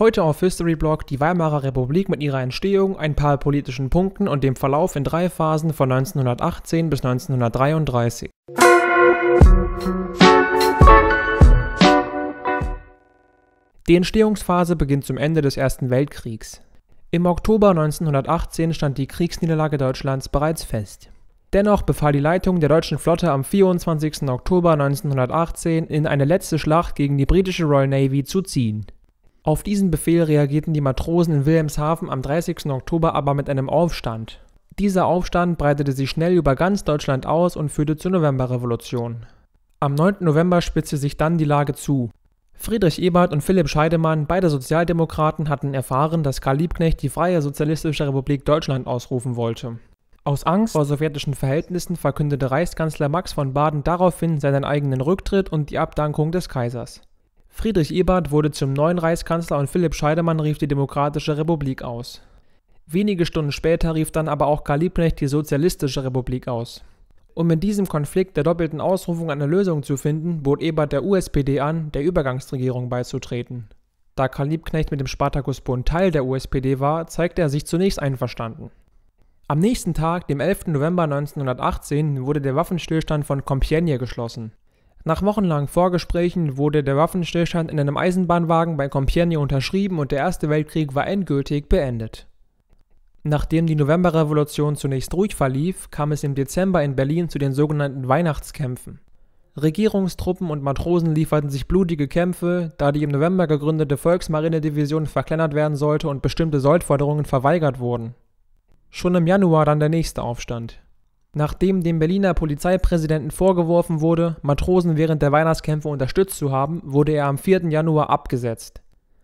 Heute auf History Blog die Weimarer Republik mit ihrer Entstehung, ein paar politischen Punkten und dem Verlauf in drei Phasen von 1918 bis 1933. Die Entstehungsphase beginnt zum Ende des Ersten Weltkriegs. Im Oktober 1918 stand die Kriegsniederlage Deutschlands bereits fest. Dennoch befahl die Leitung der deutschen Flotte am 24. Oktober 1918 in eine letzte Schlacht gegen die britische Royal Navy zu ziehen. Auf diesen Befehl reagierten die Matrosen in Wilhelmshaven am 30. Oktober aber mit einem Aufstand. Dieser Aufstand breitete sich schnell über ganz Deutschland aus und führte zur Novemberrevolution. Am 9. November spitzte sich dann die Lage zu. Friedrich Ebert und Philipp Scheidemann, beide Sozialdemokraten, hatten erfahren, dass Karl Liebknecht die Freie Sozialistische Republik Deutschland ausrufen wollte. Aus Angst vor sowjetischen Verhältnissen verkündete Reichskanzler Max von Baden daraufhin seinen eigenen Rücktritt und die Abdankung des Kaisers. Friedrich Ebert wurde zum neuen Reichskanzler und Philipp Scheidemann rief die Demokratische Republik aus. Wenige Stunden später rief dann aber auch Karl Liebknecht die Sozialistische Republik aus. Um in diesem Konflikt der doppelten Ausrufung eine Lösung zu finden, bot Ebert der USPD an, der Übergangsregierung beizutreten. Da Karl Liebknecht mit dem Spartakusbund Teil der USPD war, zeigte er sich zunächst einverstanden. Am nächsten Tag, dem 11. November 1918, wurde der Waffenstillstand von Compiègne geschlossen. Nach wochenlangen Vorgesprächen wurde der Waffenstillstand in einem Eisenbahnwagen bei Compiègne unterschrieben und der Erste Weltkrieg war endgültig beendet. Nachdem die Novemberrevolution zunächst ruhig verlief, kam es im Dezember in Berlin zu den sogenannten Weihnachtskämpfen. Regierungstruppen und Matrosen lieferten sich blutige Kämpfe, da die im November gegründete Volksmarinedivision verkleinert werden sollte und bestimmte Soldforderungen verweigert wurden. Schon im Januar dann der nächste Aufstand. Nachdem dem Berliner Polizeipräsidenten vorgeworfen wurde, Matrosen während der Weihnachtskämpfe unterstützt zu haben, wurde er am 4. Januar abgesetzt.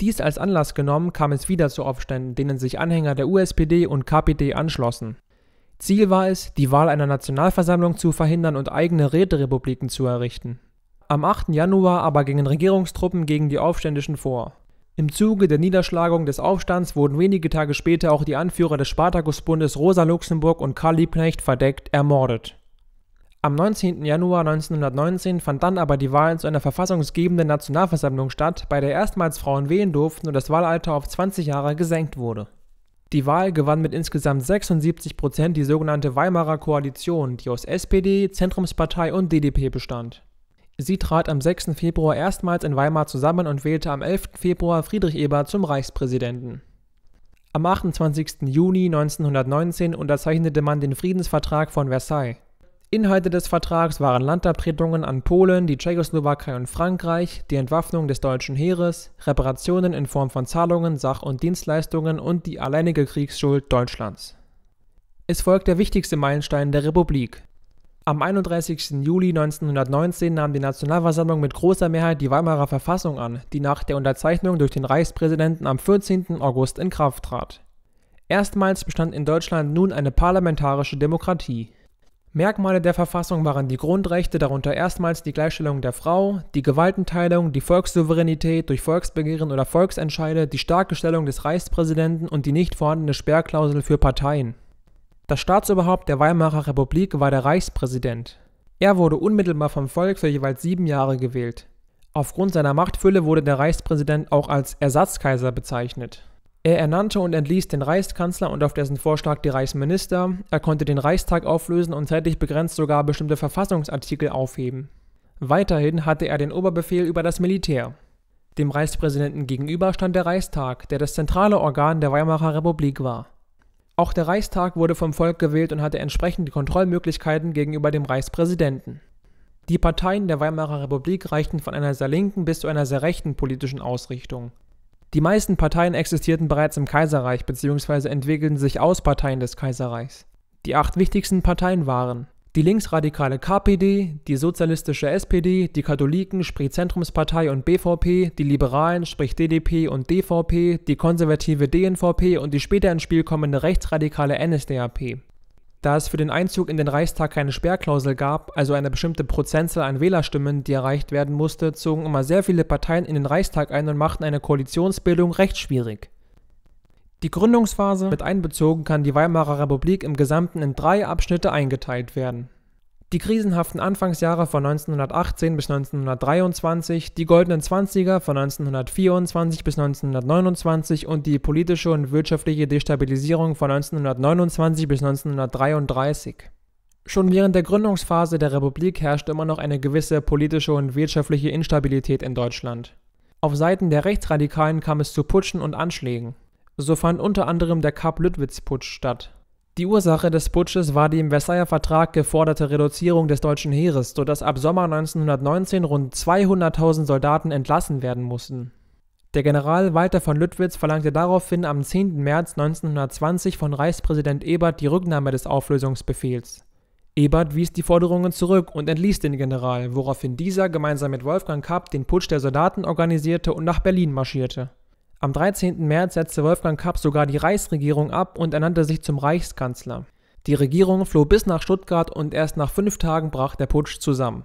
Dies als Anlass genommen kam es wieder zu Aufständen, denen sich Anhänger der USPD und KPD anschlossen. Ziel war es, die Wahl einer Nationalversammlung zu verhindern und eigene Räterepubliken zu errichten. Am 8. Januar aber gingen Regierungstruppen gegen die Aufständischen vor. Im Zuge der Niederschlagung des Aufstands wurden wenige Tage später auch die Anführer des Spartakusbundes Rosa Luxemburg und Karl Liebknecht verdeckt ermordet. Am 19. Januar 1919 fand dann aber die Wahl zu einer verfassungsgebenden Nationalversammlung statt, bei der erstmals Frauen wählen durften und das Wahlalter auf 20 Jahre gesenkt wurde. Die Wahl gewann mit insgesamt 76 Prozent die sogenannte Weimarer Koalition, die aus SPD, Zentrumspartei und DDP bestand. Sie trat am 6. Februar erstmals in Weimar zusammen und wählte am 11. Februar Friedrich Eber zum Reichspräsidenten. Am 28. Juni 1919 unterzeichnete man den Friedensvertrag von Versailles. Inhalte des Vertrags waren Landabtretungen an Polen, die Tschechoslowakei und Frankreich, die Entwaffnung des deutschen Heeres, Reparationen in Form von Zahlungen, Sach- und Dienstleistungen und die alleinige Kriegsschuld Deutschlands. Es folgt der wichtigste Meilenstein der Republik, am 31. Juli 1919 nahm die Nationalversammlung mit großer Mehrheit die Weimarer Verfassung an, die nach der Unterzeichnung durch den Reichspräsidenten am 14. August in Kraft trat. Erstmals bestand in Deutschland nun eine parlamentarische Demokratie. Merkmale der Verfassung waren die Grundrechte, darunter erstmals die Gleichstellung der Frau, die Gewaltenteilung, die Volkssouveränität durch Volksbegehren oder Volksentscheide, die starke Stellung des Reichspräsidenten und die nicht vorhandene Sperrklausel für Parteien. Das Staatsoberhaupt der Weimarer Republik war der Reichspräsident. Er wurde unmittelbar vom Volk für jeweils sieben Jahre gewählt. Aufgrund seiner Machtfülle wurde der Reichspräsident auch als Ersatzkaiser bezeichnet. Er ernannte und entließ den Reichskanzler und auf dessen Vorschlag die Reichsminister, er konnte den Reichstag auflösen und zeitlich begrenzt sogar bestimmte Verfassungsartikel aufheben. Weiterhin hatte er den Oberbefehl über das Militär. Dem Reichspräsidenten gegenüber stand der Reichstag, der das zentrale Organ der Weimarer Republik war. Auch der Reichstag wurde vom Volk gewählt und hatte entsprechende Kontrollmöglichkeiten gegenüber dem Reichspräsidenten. Die Parteien der Weimarer Republik reichten von einer sehr linken bis zu einer sehr rechten politischen Ausrichtung. Die meisten Parteien existierten bereits im Kaiserreich bzw. entwickelten sich aus Parteien des Kaiserreichs. Die acht wichtigsten Parteien waren die linksradikale KPD, die sozialistische SPD, die Katholiken, sprich Zentrumspartei und BVP, die Liberalen, sprich DDP und DVP, die konservative DNVP und die später ins Spiel kommende rechtsradikale NSDAP. Da es für den Einzug in den Reichstag keine Sperrklausel gab, also eine bestimmte Prozentzahl an Wählerstimmen, die erreicht werden musste, zogen immer sehr viele Parteien in den Reichstag ein und machten eine Koalitionsbildung recht schwierig. Die Gründungsphase mit einbezogen kann die Weimarer Republik im Gesamten in drei Abschnitte eingeteilt werden. Die krisenhaften Anfangsjahre von 1918 bis 1923, die goldenen Zwanziger von 1924 bis 1929 und die politische und wirtschaftliche Destabilisierung von 1929 bis 1933. Schon während der Gründungsphase der Republik herrschte immer noch eine gewisse politische und wirtschaftliche Instabilität in Deutschland. Auf Seiten der Rechtsradikalen kam es zu Putschen und Anschlägen. So fand unter anderem der Karp-Lüttwitz-Putsch statt. Die Ursache des Putsches war die im Versailler Vertrag geforderte Reduzierung des deutschen Heeres, sodass ab Sommer 1919 rund 200.000 Soldaten entlassen werden mussten. Der General Walter von Lüttwitz verlangte daraufhin am 10. März 1920 von Reichspräsident Ebert die Rücknahme des Auflösungsbefehls. Ebert wies die Forderungen zurück und entließ den General, woraufhin dieser gemeinsam mit Wolfgang Kapp den Putsch der Soldaten organisierte und nach Berlin marschierte. Am 13. März setzte Wolfgang Kapp sogar die Reichsregierung ab und ernannte sich zum Reichskanzler. Die Regierung floh bis nach Stuttgart und erst nach fünf Tagen brach der Putsch zusammen.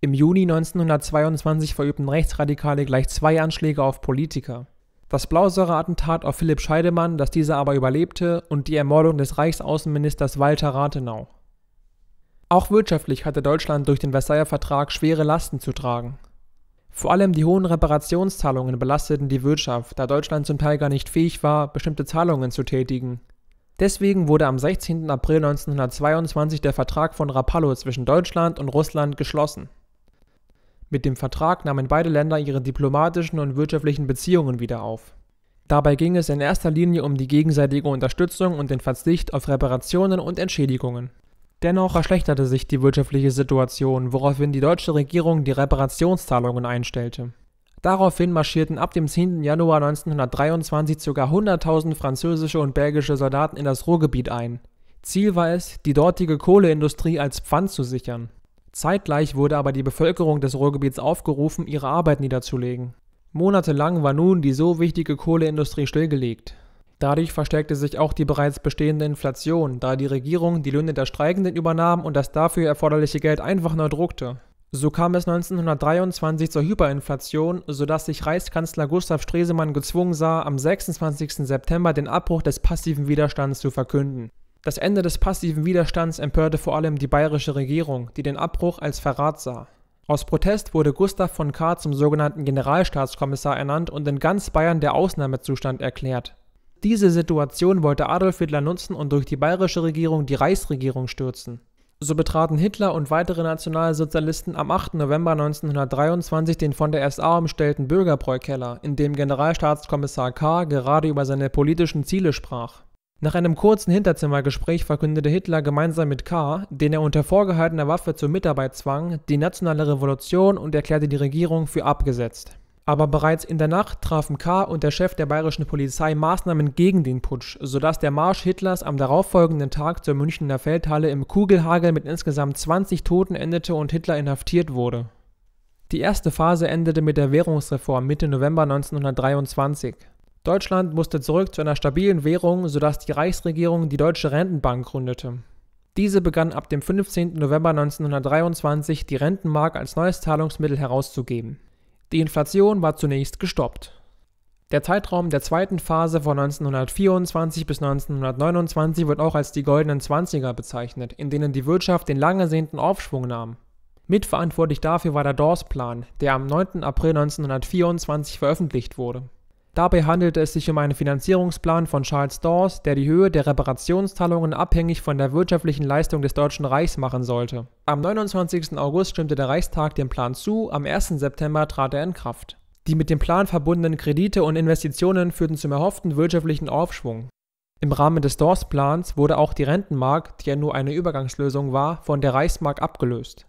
Im Juni 1922 verübten Rechtsradikale gleich zwei Anschläge auf Politiker. Das Blausäure-Attentat auf Philipp Scheidemann, das dieser aber überlebte, und die Ermordung des Reichsaußenministers Walter Rathenau. Auch wirtschaftlich hatte Deutschland durch den Versailler Vertrag schwere Lasten zu tragen. Vor allem die hohen Reparationszahlungen belasteten die Wirtschaft, da Deutschland zum Teil gar nicht fähig war, bestimmte Zahlungen zu tätigen. Deswegen wurde am 16. April 1922 der Vertrag von Rapallo zwischen Deutschland und Russland geschlossen. Mit dem Vertrag nahmen beide Länder ihre diplomatischen und wirtschaftlichen Beziehungen wieder auf. Dabei ging es in erster Linie um die gegenseitige Unterstützung und den Verzicht auf Reparationen und Entschädigungen. Dennoch verschlechterte sich die wirtschaftliche Situation, woraufhin die deutsche Regierung die Reparationszahlungen einstellte. Daraufhin marschierten ab dem 10. Januar 1923 ca. 100.000 französische und belgische Soldaten in das Ruhrgebiet ein. Ziel war es, die dortige Kohleindustrie als Pfand zu sichern. Zeitgleich wurde aber die Bevölkerung des Ruhrgebiets aufgerufen, ihre Arbeit niederzulegen. Monatelang war nun die so wichtige Kohleindustrie stillgelegt. Dadurch verstärkte sich auch die bereits bestehende Inflation, da die Regierung die Löhne der Streikenden übernahm und das dafür erforderliche Geld einfach nur druckte. So kam es 1923 zur Hyperinflation, sodass sich Reichskanzler Gustav Stresemann gezwungen sah, am 26. September den Abbruch des passiven Widerstands zu verkünden. Das Ende des passiven Widerstands empörte vor allem die bayerische Regierung, die den Abbruch als Verrat sah. Aus Protest wurde Gustav von Kahr zum sogenannten Generalstaatskommissar ernannt und in ganz Bayern der Ausnahmezustand erklärt. Diese Situation wollte Adolf Hitler nutzen und durch die bayerische Regierung die Reichsregierung stürzen. So betraten Hitler und weitere Nationalsozialisten am 8. November 1923 den von der SA umstellten Bürgerbräukeller, in dem Generalstaatskommissar K. gerade über seine politischen Ziele sprach. Nach einem kurzen Hinterzimmergespräch verkündete Hitler gemeinsam mit K., den er unter vorgehaltener Waffe zur Mitarbeit zwang, die nationale Revolution und erklärte die Regierung für abgesetzt. Aber bereits in der Nacht trafen K. und der Chef der bayerischen Polizei Maßnahmen gegen den Putsch, sodass der Marsch Hitlers am darauffolgenden Tag zur Münchner Feldhalle im Kugelhagel mit insgesamt 20 Toten endete und Hitler inhaftiert wurde. Die erste Phase endete mit der Währungsreform Mitte November 1923. Deutschland musste zurück zu einer stabilen Währung, sodass die Reichsregierung die Deutsche Rentenbank gründete. Diese begann ab dem 15. November 1923 die Rentenmark als neues Zahlungsmittel herauszugeben. Die Inflation war zunächst gestoppt. Der Zeitraum der zweiten Phase von 1924 bis 1929 wird auch als die goldenen Zwanziger bezeichnet, in denen die Wirtschaft den lang ersehnten Aufschwung nahm. Mitverantwortlich dafür war der Dawes-Plan, der am 9. April 1924 veröffentlicht wurde. Dabei handelte es sich um einen Finanzierungsplan von Charles Dawes, der die Höhe der Reparationszahlungen abhängig von der wirtschaftlichen Leistung des Deutschen Reichs machen sollte. Am 29. August stimmte der Reichstag dem Plan zu, am 1. September trat er in Kraft. Die mit dem Plan verbundenen Kredite und Investitionen führten zum erhofften wirtschaftlichen Aufschwung. Im Rahmen des Dawes-Plans wurde auch die Rentenmark, die ja nur eine Übergangslösung war, von der Reichsmark abgelöst.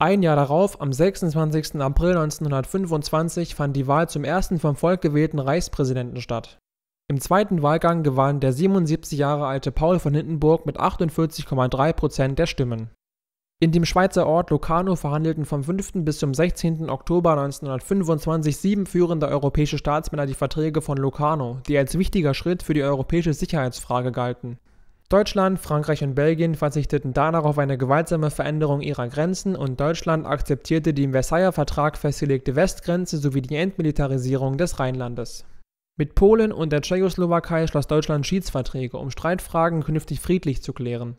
Ein Jahr darauf, am 26. April 1925, fand die Wahl zum ersten vom Volk gewählten Reichspräsidenten statt. Im zweiten Wahlgang gewann der 77 Jahre alte Paul von Hindenburg mit 48,3 Prozent der Stimmen. In dem Schweizer Ort Locarno verhandelten vom 5. bis zum 16. Oktober 1925 sieben führende europäische Staatsmänner die Verträge von Locarno, die als wichtiger Schritt für die europäische Sicherheitsfrage galten. Deutschland, Frankreich und Belgien verzichteten danach auf eine gewaltsame Veränderung ihrer Grenzen und Deutschland akzeptierte die im Versailler Vertrag festgelegte Westgrenze sowie die Entmilitarisierung des Rheinlandes. Mit Polen und der Tschechoslowakei schloss Deutschland Schiedsverträge, um Streitfragen künftig friedlich zu klären.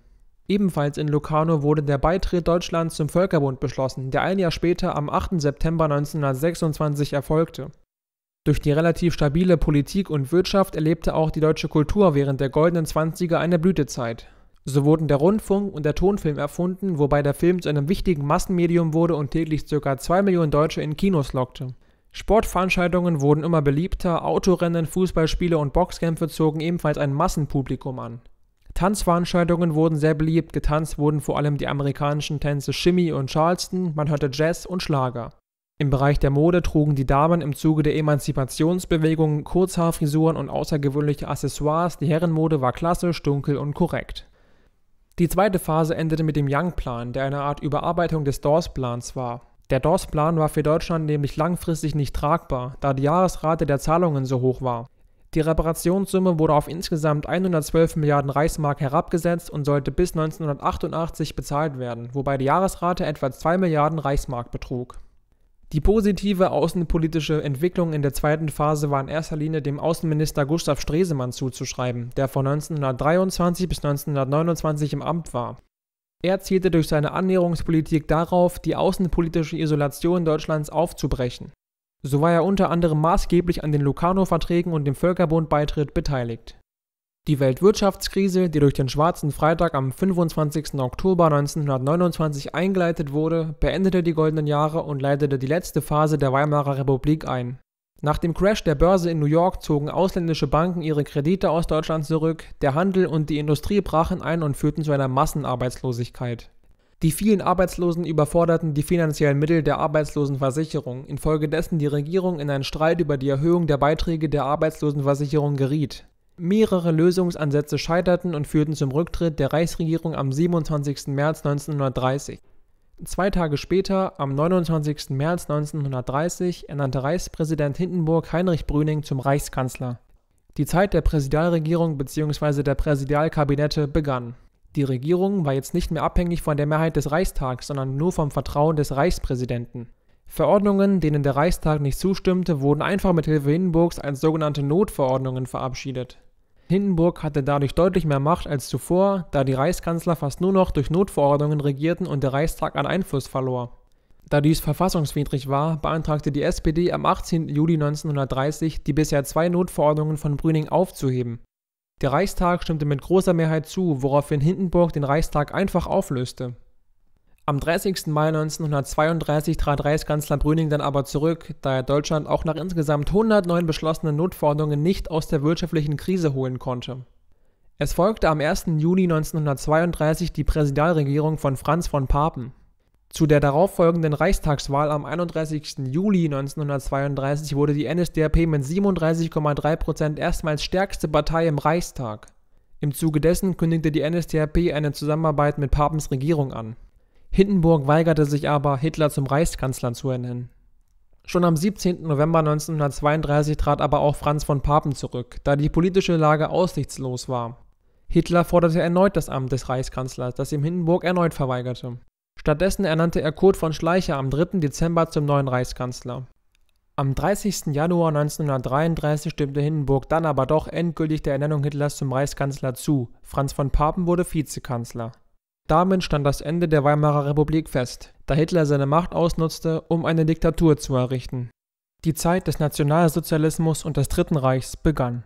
Ebenfalls in Locarno wurde der Beitritt Deutschlands zum Völkerbund beschlossen, der ein Jahr später am 8. September 1926 erfolgte. Durch die relativ stabile Politik und Wirtschaft erlebte auch die deutsche Kultur während der Goldenen Zwanziger eine Blütezeit. So wurden der Rundfunk und der Tonfilm erfunden, wobei der Film zu einem wichtigen Massenmedium wurde und täglich ca. 2 Millionen Deutsche in Kinos lockte. Sportveranstaltungen wurden immer beliebter, Autorennen, Fußballspiele und Boxkämpfe zogen ebenfalls ein Massenpublikum an. Tanzveranstaltungen wurden sehr beliebt, getanzt wurden vor allem die amerikanischen Tänze Shimmy und Charleston, man hörte Jazz und Schlager. Im Bereich der Mode trugen die Damen im Zuge der Emanzipationsbewegung Kurzhaarfrisuren und außergewöhnliche Accessoires, die Herrenmode war klassisch, dunkel und korrekt. Die zweite Phase endete mit dem Young-Plan, der eine Art Überarbeitung des dors plans war. Der dors plan war für Deutschland nämlich langfristig nicht tragbar, da die Jahresrate der Zahlungen so hoch war. Die Reparationssumme wurde auf insgesamt 112 Milliarden Reichsmark herabgesetzt und sollte bis 1988 bezahlt werden, wobei die Jahresrate etwa 2 Milliarden Reichsmark betrug. Die positive außenpolitische Entwicklung in der zweiten Phase war in erster Linie dem Außenminister Gustav Stresemann zuzuschreiben, der von 1923 bis 1929 im Amt war. Er zielte durch seine Annäherungspolitik darauf, die außenpolitische Isolation Deutschlands aufzubrechen. So war er unter anderem maßgeblich an den Locarno-Verträgen und dem Völkerbundbeitritt beteiligt. Die Weltwirtschaftskrise, die durch den Schwarzen Freitag am 25. Oktober 1929 eingeleitet wurde, beendete die goldenen Jahre und leitete die letzte Phase der Weimarer Republik ein. Nach dem Crash der Börse in New York zogen ausländische Banken ihre Kredite aus Deutschland zurück, der Handel und die Industrie brachen ein und führten zu einer Massenarbeitslosigkeit. Die vielen Arbeitslosen überforderten die finanziellen Mittel der Arbeitslosenversicherung, infolgedessen die Regierung in einen Streit über die Erhöhung der Beiträge der Arbeitslosenversicherung geriet. Mehrere Lösungsansätze scheiterten und führten zum Rücktritt der Reichsregierung am 27. März 1930. Zwei Tage später, am 29. März 1930, ernannte Reichspräsident Hindenburg Heinrich Brüning zum Reichskanzler. Die Zeit der Präsidialregierung bzw. der Präsidialkabinette begann. Die Regierung war jetzt nicht mehr abhängig von der Mehrheit des Reichstags, sondern nur vom Vertrauen des Reichspräsidenten. Verordnungen, denen der Reichstag nicht zustimmte, wurden einfach mit Hilfe Hindenburgs als sogenannte Notverordnungen verabschiedet. Hindenburg hatte dadurch deutlich mehr Macht als zuvor, da die Reichskanzler fast nur noch durch Notverordnungen regierten und der Reichstag an Einfluss verlor. Da dies verfassungswidrig war, beantragte die SPD am 18. Juli 1930, die bisher zwei Notverordnungen von Brüning aufzuheben. Der Reichstag stimmte mit großer Mehrheit zu, woraufhin Hindenburg den Reichstag einfach auflöste. Am 30. Mai 1932 trat Reichskanzler Brüning dann aber zurück, da er Deutschland auch nach insgesamt 109 beschlossenen Notforderungen nicht aus der wirtschaftlichen Krise holen konnte. Es folgte am 1. Juni 1932 die Präsidialregierung von Franz von Papen. Zu der darauffolgenden Reichstagswahl am 31. Juli 1932 wurde die NSDAP mit 37,3% erstmals stärkste Partei im Reichstag. Im Zuge dessen kündigte die NSDAP eine Zusammenarbeit mit Papens Regierung an. Hindenburg weigerte sich aber, Hitler zum Reichskanzler zu ernennen. Schon am 17. November 1932 trat aber auch Franz von Papen zurück, da die politische Lage aussichtslos war. Hitler forderte erneut das Amt des Reichskanzlers, das ihm Hindenburg erneut verweigerte. Stattdessen ernannte er Kurt von Schleicher am 3. Dezember zum neuen Reichskanzler. Am 30. Januar 1933 stimmte Hindenburg dann aber doch endgültig der Ernennung Hitlers zum Reichskanzler zu. Franz von Papen wurde Vizekanzler. Damit stand das Ende der Weimarer Republik fest, da Hitler seine Macht ausnutzte, um eine Diktatur zu errichten. Die Zeit des Nationalsozialismus und des Dritten Reichs begann